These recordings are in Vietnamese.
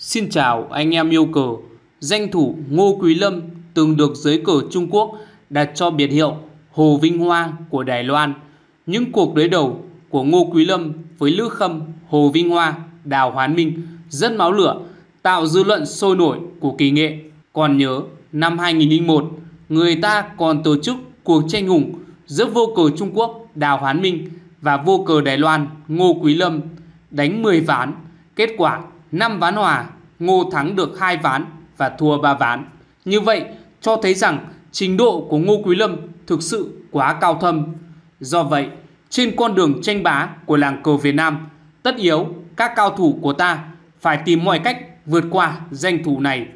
Xin chào anh em yêu cờ, danh thủ Ngô Quý Lâm từng được giới cờ Trung Quốc đặt cho biệt hiệu Hồ Vinh Hoa của Đài Loan. Những cuộc đối đầu của Ngô Quý Lâm với Lữ Khâm, Hồ Vinh Hoa, Đào Hoán Minh rất máu lửa, tạo dư luận sôi nổi của kỳ nghệ. Còn nhớ, năm 2001, người ta còn tổ chức cuộc tranh hùng giữa vô cờ Trung Quốc Đào Hoán Minh và vô cờ Đài Loan Ngô Quý Lâm đánh 10 ván, kết quả 5 ván hòa, Ngô thắng được 2 ván và thua 3 ván. Như vậy, cho thấy rằng trình độ của Ngô Quý Lâm thực sự quá cao thâm. Do vậy, trên con đường tranh bá của làng cờ Việt Nam, tất yếu các cao thủ của ta phải tìm mọi cách vượt qua danh thủ này.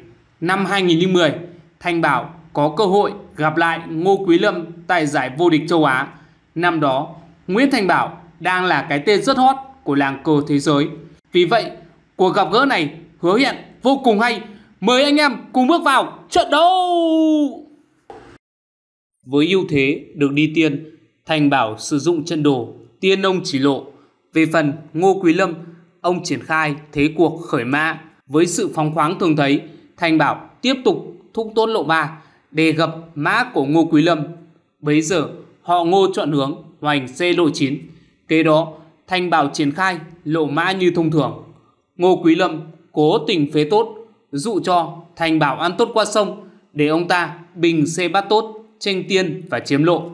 Năm 2010, Thanh Bảo có cơ hội gặp lại Ngô Quý Lâm tại giải vô địch châu Á. Năm đó, Nguyễn Thanh Bảo đang là cái tên rất hot của làng cờ thế giới. Vì vậy, Cuộc gặp gỡ này hứa hẹn vô cùng hay. Mời anh em cùng bước vào trận đấu. Với ưu thế được đi tiên, Thành Bảo sử dụng chân đồ tiên ông chỉ lộ. Về phần Ngô Quý Lâm, ông triển khai thế cuộc khởi mã với sự phóng khoáng thường thấy. Thành Bảo tiếp tục thúc tốt lộ 3 để gặp mã của Ngô Quý Lâm. Bấy giờ họ Ngô chọn hướng hoành C lộ 9. Kế đó, Thành Bảo triển khai lộ mã như thông thường. Ngô Quý Lâm cố tình phế tốt, dụ cho Thành bảo ăn tốt qua sông để ông ta bình xê bát tốt, tranh tiên và chiếm lộ.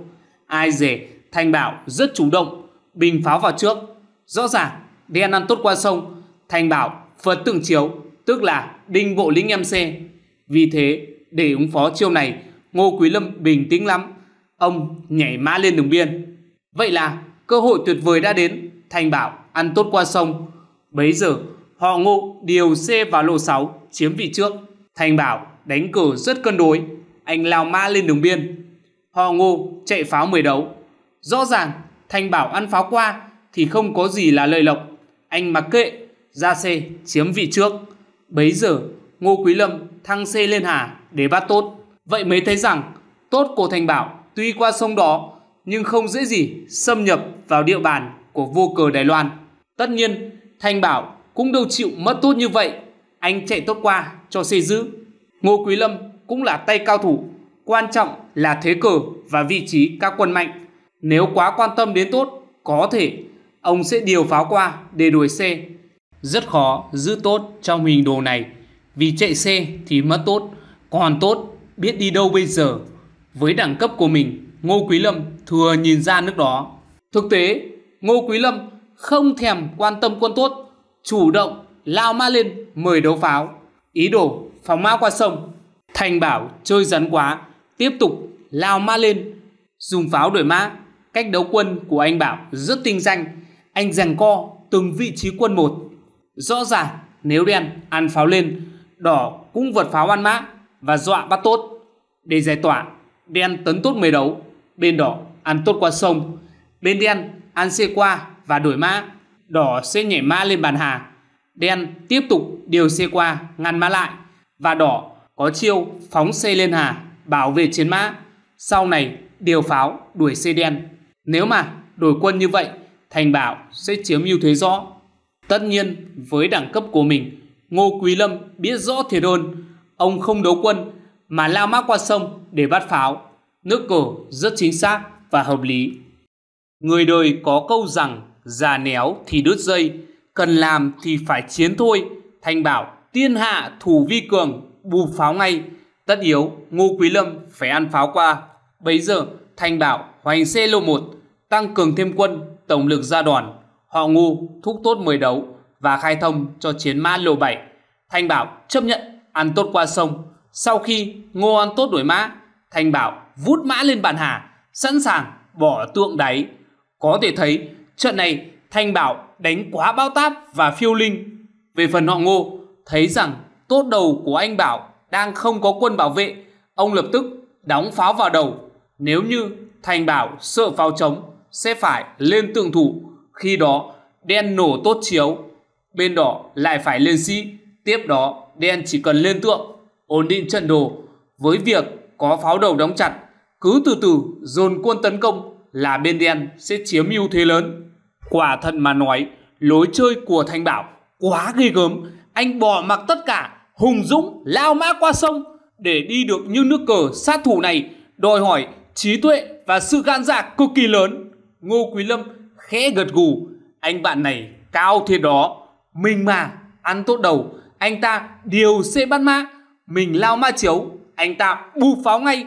Ai dè Thành bảo rất chủ động, bình pháo vào trước. Rõ ràng đen ăn tốt qua sông, Thành bảo Phật tượng chiếu, tức là đinh bộ lính em xe. Vì thế, để ứng phó chiêu này, Ngô Quý Lâm bình tĩnh lắm. Ông nhảy mã lên đường biên. Vậy là cơ hội tuyệt vời đã đến, Thành bảo ăn tốt qua sông. Bấy giờ, họ ngộ điều C vào lô 6 chiếm vị trước. Thành bảo đánh cờ rất cân đối, anh lao ma lên đường biên. Họ Ngô chạy pháo 10 đấu. Rõ ràng Thành bảo ăn pháo qua thì không có gì là lời lộc. Anh mặc kệ, ra C chiếm vị trước. Bấy giờ Ngô Quý Lâm thăng C lên Hà để bắt tốt. Vậy mới thấy rằng tốt của Thành bảo tuy qua sông đó nhưng không dễ gì xâm nhập vào địa bàn của vô cờ Đài Loan. Tất nhiên, Thanh Bảo cũng đâu chịu mất tốt như vậy. Anh chạy tốt qua cho xe giữ. Ngô Quý Lâm cũng là tay cao thủ. Quan trọng là thế cờ và vị trí các quân mạnh. Nếu quá quan tâm đến tốt, có thể ông sẽ điều pháo qua để đuổi xe. Rất khó giữ tốt trong hình đồ này. Vì chạy xe thì mất tốt, còn tốt biết đi đâu bây giờ. Với đẳng cấp của mình, Ngô Quý Lâm thừa nhìn ra nước đó. Thực tế, Ngô Quý Lâm không thèm quan tâm quân tốt chủ động lao mã lên mời đấu pháo, ý đồ phóng mã qua sông. Thành bảo chơi rắn quá, tiếp tục lao mã lên, dùng pháo đuổi mã. Cách đấu quân của anh Bảo rất tinh danh, anh giằng co từng vị trí quân một. Rõ ràng nếu đen ăn pháo lên, đỏ cũng vượt pháo ăn mã và dọa bắt tốt. Để giải tỏa, đen tấn tốt mười đấu, bên đỏ ăn tốt qua sông, bên đen ăn xe qua và đuổi mã đỏ sẽ nhảy mã lên bàn hà Đen tiếp tục điều xe qua, ngăn mã lại và đỏ có chiêu phóng xe lên hà, bảo vệ chiến mã. Sau này điều pháo đuổi xe đen. Nếu mà đổi quân như vậy, Thành Bảo sẽ chiếm ưu thế rõ. Tất nhiên, với đẳng cấp của mình, Ngô Quý Lâm biết rõ thiệt hơn. Ông không đấu quân mà lao mác qua sông để bắt pháo. Nước cờ rất chính xác và hợp lý. Người đời có câu rằng già néo thì đứt dây, cần làm thì phải chiến thôi. thanh bảo, tiên hạ thủ vi cường, bù pháo ngay. Tất yếu, Ngô Quý Lâm phải ăn pháo qua. bây giờ, thanh bảo hoành xe lô 1, tăng cường thêm quân, tổng lực ra đoàn. Họ Ngô thúc tốt mười đấu và khai thông cho chiến mã lô 7. thanh bảo chấp nhận ăn tốt qua sông. Sau khi Ngô ăn tốt đuổi mã, thanh bảo vút mã lên bàn hà, sẵn sàng bỏ tượng đáy. Có thể thấy Trận này, Thanh Bảo đánh quá bao táp và phiêu linh. Về phần họ ngô, thấy rằng tốt đầu của anh Bảo đang không có quân bảo vệ, ông lập tức đóng pháo vào đầu. Nếu như Thành Bảo sợ pháo trống, sẽ phải lên tượng thủ. Khi đó, đen nổ tốt chiếu, bên đỏ lại phải lên sĩ. Tiếp đó, đen chỉ cần lên tượng, ổn định trận đồ. Với việc có pháo đầu đóng chặt, cứ từ từ dồn quân tấn công là bên đen sẽ chiếm ưu thế lớn. Quả thật mà nói, lối chơi của Thành Bảo quá ghê gớm. Anh bỏ mặc tất cả, hùng dũng lao mã qua sông để đi được như nước cờ sát thủ này đòi hỏi trí tuệ và sự gan dạ cực kỳ lớn. Ngô Quý Lâm khẽ gật gù, anh bạn này cao thiệt đó, mình mà ăn tốt đầu, anh ta điều xe bắt mã. mình lao ma chiếu, anh ta bu pháo ngay,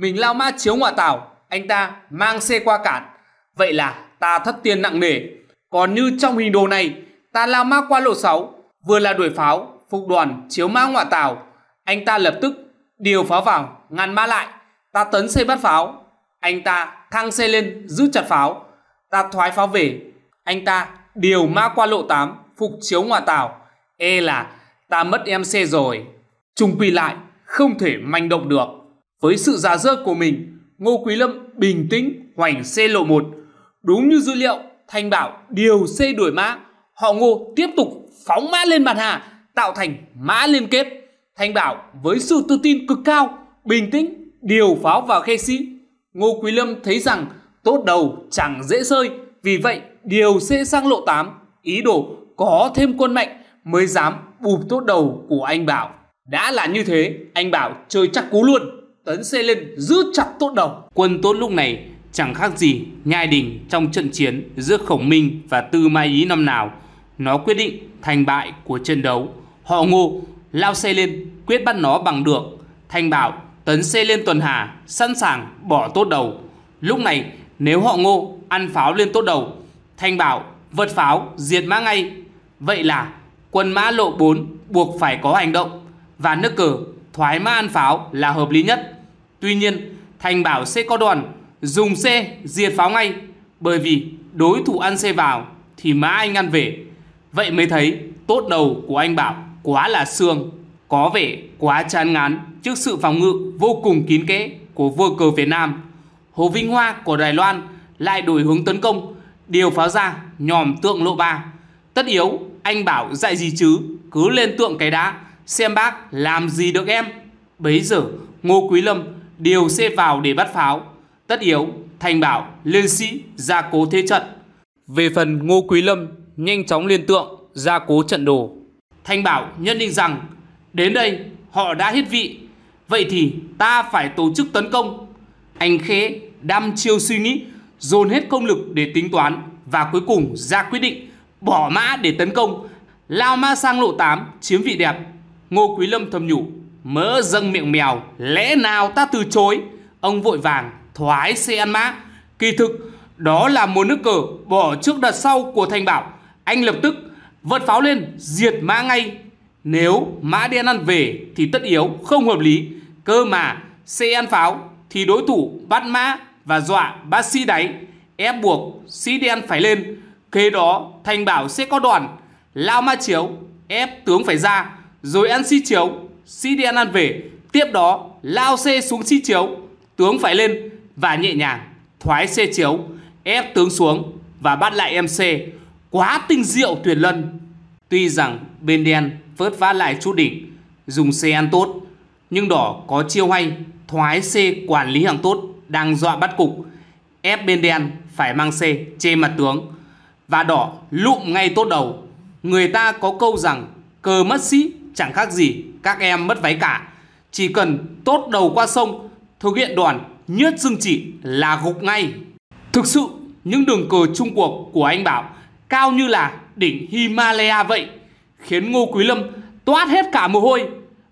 mình lao ma chiếu ngoại tảo, anh ta mang xe qua cản. Vậy là ta thất tiền nặng nề. Còn như trong hình đồ này, ta lao ma qua lộ 6, vừa là đuổi pháo, phục đoàn, chiếu ma ngoại tàu. Anh ta lập tức điều pháo vào, ngăn ma lại. Ta tấn xe bắt pháo. Anh ta thăng xe lên, giữ chặt pháo. Ta thoái pháo về. Anh ta điều ma qua lộ 8, phục chiếu ngoại tàu. E là ta mất em xe rồi. Trung quy lại, không thể manh động được. Với sự giả dơ của mình, Ngô Quý Lâm bình tĩnh hoành xe lộ một Đúng như dữ liệu, Thành bảo điều C đuổi mã. Họ Ngô tiếp tục phóng mã lên mặt Hà, tạo thành mã liên kết. Thành bảo với sự tự tin cực cao, bình tĩnh, điều pháo vào khe sĩ. Ngô Quý Lâm thấy rằng tốt đầu chẳng dễ rơi, vì vậy điều C sang lộ 8, ý đồ có thêm quân mạnh mới dám bụp tốt đầu của anh Bảo. Đã là như thế, anh Bảo chơi chắc cú luôn, tấn xe lên giữ chặt tốt đầu. Quân tốt lúc này chẳng khác gì nhai đỉnh trong trận chiến giữa Khổng Minh và Tư Mai Ý năm nào. Nó quyết định thành bại của trận đấu. Họ ngô, lao xe lên, quyết bắt nó bằng được. Thanh bảo, tấn xe lên tuần hà, sẵn sàng bỏ tốt đầu. Lúc này, nếu họ ngô, ăn pháo lên tốt đầu. Thanh bảo, vật pháo, diệt mã ngay. Vậy là quân mã lộ 4 buộc phải có hành động và nước cờ thoái mã ăn pháo là hợp lý nhất. Tuy nhiên, thanh bảo sẽ có đoàn dùng xe diệt pháo ngay bởi vì đối thủ ăn xe vào thì má anh ăn về. Vậy mới thấy tốt đầu của anh Bảo quá là xương, có vẻ quá chán ngán trước sự phòng ngự vô cùng kín kẽ của vua cờ Việt Nam. Hồ Vinh Hoa của Đài Loan lại đổi hướng tấn công, điều pháo ra nhòm tượng lộ ba. Tất yếu, anh Bảo dạy gì chứ, cứ lên tượng cái đá, xem bác làm gì được em. Bấy giờ, Ngô Quý Lâm điều xe vào để bắt pháo Tất Yếu, Thành Bảo, Liên Sĩ, gia cố thế trận. Về phần Ngô Quý Lâm, nhanh chóng liên tượng, gia cố trận đồ. thanh Bảo nhận định rằng, đến đây họ đã hết vị, vậy thì ta phải tổ chức tấn công. Anh Khế đăm chiêu suy nghĩ, dồn hết công lực để tính toán và cuối cùng ra quyết định bỏ mã để tấn công, lao mã sang lộ 8 chiếm vị đẹp. Ngô Quý Lâm thầm nhủ, mỡ dâng miệng mèo, lẽ nào ta từ chối? Ông vội vàng thoái xe ăn Mã. Kỳ thực, đó là một nước cờ bỏ trước đặt sau của Thành Bảo. Anh lập tức vật pháo lên, diệt mã ngay. Nếu mã đen ăn về thì tất yếu không hợp lý. Cơ mà xe ăn pháo thì đối thủ bắt mã và dọa bác sĩ đáy. Ép buộc sĩ đen phải lên. Kế đó Thành Bảo sẽ có đoàn. Lao mã chiếu, ép tướng phải ra. Rồi ăn si chiếu, sĩ đen ăn về. Tiếp đó lao xe xuống si chiếu, tướng phải lên và nhẹ nhàng thoái xê chiếu ép tướng xuống và bắt lại MC quá tinh diệu tuyệt lân tuy rằng bên đen vớt vát lại chút đỉnh dùng xe ăn tốt nhưng đỏ có chiêu hay thoái C quản lý hàng tốt đang dọa bắt cục ép bên đen phải mang C chê mặt tướng và đỏ lụm ngay tốt đầu người ta có câu rằng cờ mất sĩ chẳng khác gì các em mất váy cả chỉ cần tốt đầu qua sông thực hiện đoàn nhất dương chỉ là gục ngay. Thực sự, những đường cờ chung cuộc của anh Bảo cao như là đỉnh Himalaya vậy, khiến Ngô Quý Lâm toát hết cả mồ hôi.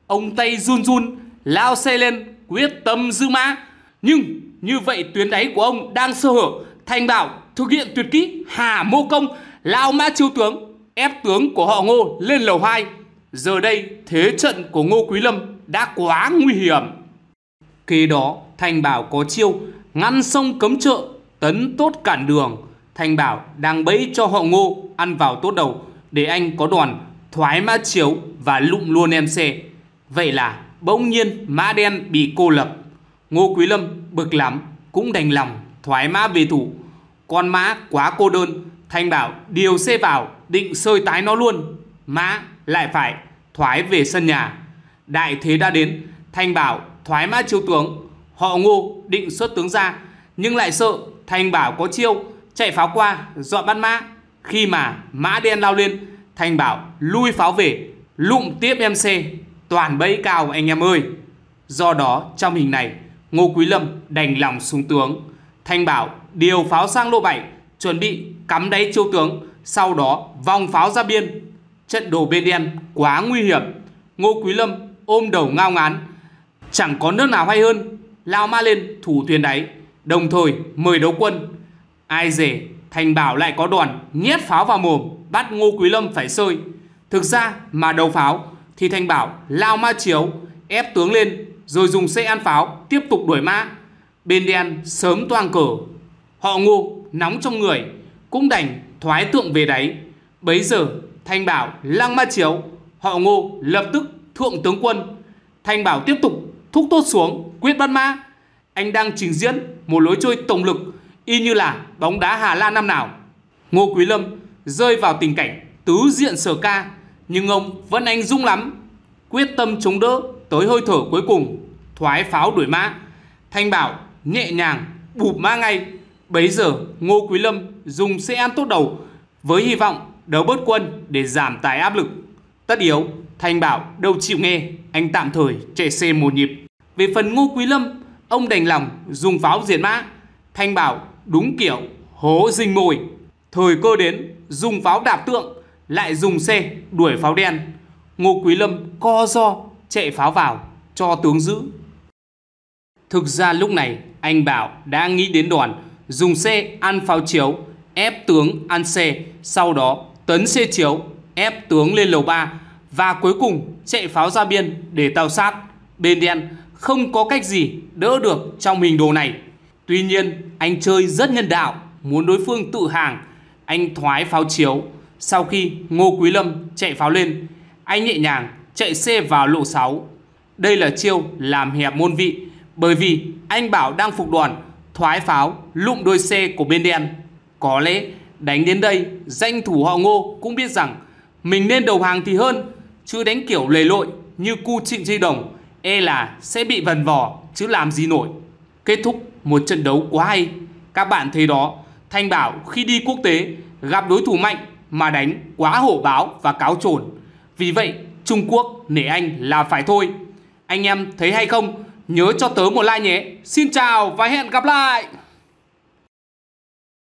Ông tay run run, lao xe lên, quyết tâm giữ mã. Nhưng như vậy tuyến đáy của ông đang sơ hở, Thành Bảo thực hiện tuyệt kỹ hà mô công, lao mã chiêu tướng, ép tướng của họ Ngô lên lầu 2. Giờ đây, thế trận của Ngô Quý Lâm đã quá nguy hiểm. Kế đó, Thành Bảo có chiêu ngăn sông cấm chợ, tấn tốt cản đường. Thành Bảo đang bẫy cho họ ngô ăn vào tốt đầu để anh có đoàn thoái mã chiếu và lụm luôn em xe. Vậy là bỗng nhiên mã đen bị cô lập. Ngô Quý Lâm bực lắm cũng đành lòng thoái mã về thủ. Con mã quá cô đơn, Thành Bảo điều xe vào định sơi tái nó luôn. Mã lại phải thoái về sân nhà. Đại thế đã đến, Thành Bảo thoái mã chiếu tướng Họ ngô định xuất tướng ra Nhưng lại sợ Thành bảo có chiêu Chạy pháo qua dọn bắt mã Khi mà mã đen lao lên Thành bảo lui pháo về Lụm tiếp MC Toàn bẫy cao anh em ơi Do đó trong hình này Ngô Quý Lâm đành lòng xuống tướng Thanh bảo điều pháo sang lô 7 Chuẩn bị cắm đáy chiêu tướng Sau đó vòng pháo ra biên Trận đồ bên đen quá nguy hiểm Ngô Quý Lâm ôm đầu ngao ngán Chẳng có nước nào hay hơn lao mã lên thủ thuyền đáy, đồng thời mời đấu quân. Ai dè, Thành Bảo lại có đoàn, nhét pháo vào mồm, bắt Ngô Quý Lâm phải sơi. Thực ra mà đầu pháo thì Thành Bảo lao ma chiếu, ép tướng lên rồi dùng xe ăn pháo tiếp tục đuổi mã. Bên đen sớm toang cờ. Họ Ngô nóng trong người cũng đành thoái tượng về đáy. Bấy giờ Thanh Bảo lăng ma chiếu, họ Ngô lập tức thượng tướng quân. Thanh Bảo tiếp tục thúc tốt xuống quyết bắt ma Anh đang trình diễn một lối chơi tổng lực y như là bóng đá Hà Lan năm nào. Ngô Quý Lâm rơi vào tình cảnh tứ diện sở ca nhưng ông vẫn anh dũng lắm, quyết tâm chống đỡ tới hơi thở cuối cùng, thoái pháo đuổi mã. Thanh Bảo nhẹ nhàng bụp mã ngay. Bấy giờ Ngô Quý Lâm dùng xe ăn tốt đầu với hy vọng đấu bớt quân để giảm tải áp lực Tất yếu, Thành bảo đâu chịu nghe, anh tạm thời chạy xe một nhịp. Về phần Ngô Quý Lâm, ông đành lòng dùng pháo diệt mã. Thanh bảo đúng kiểu hố rình mồi. Thời cơ đến, dùng pháo đạp tượng, lại dùng xe đuổi pháo đen. Ngô Quý Lâm co do chạy pháo vào cho tướng giữ. Thực ra lúc này anh Bảo đã nghĩ đến đoàn dùng xe ăn pháo chiếu ép tướng ăn xe sau đó tấn xe chiếu ép tướng lên lầu 3 và cuối cùng chạy pháo ra biên để tàu sát. Bên đen không có cách gì đỡ được trong hình đồ này. Tuy nhiên, anh chơi rất nhân đạo, muốn đối phương tự hàng. Anh thoái pháo chiếu. Sau khi Ngô Quý Lâm chạy pháo lên, anh nhẹ nhàng chạy xe vào lộ 6. Đây là chiêu làm hẹp môn vị bởi vì anh bảo đang phục đoàn thoái pháo lụm đôi xe của bên đen. Có lẽ đánh đến đây, danh thủ họ Ngô cũng biết rằng mình nên đầu hàng thì hơn chứ đánh kiểu lề lội như cu trịnh dây đồng e là sẽ bị vần vò chứ làm gì nổi. Kết thúc một trận đấu quá hay. Các bạn thấy đó, Thanh Bảo khi đi quốc tế gặp đối thủ mạnh mà đánh quá hổ báo và cáo trồn. Vì vậy, Trung Quốc nể anh là phải thôi. Anh em thấy hay không? Nhớ cho tớ một like nhé. Xin chào và hẹn gặp lại!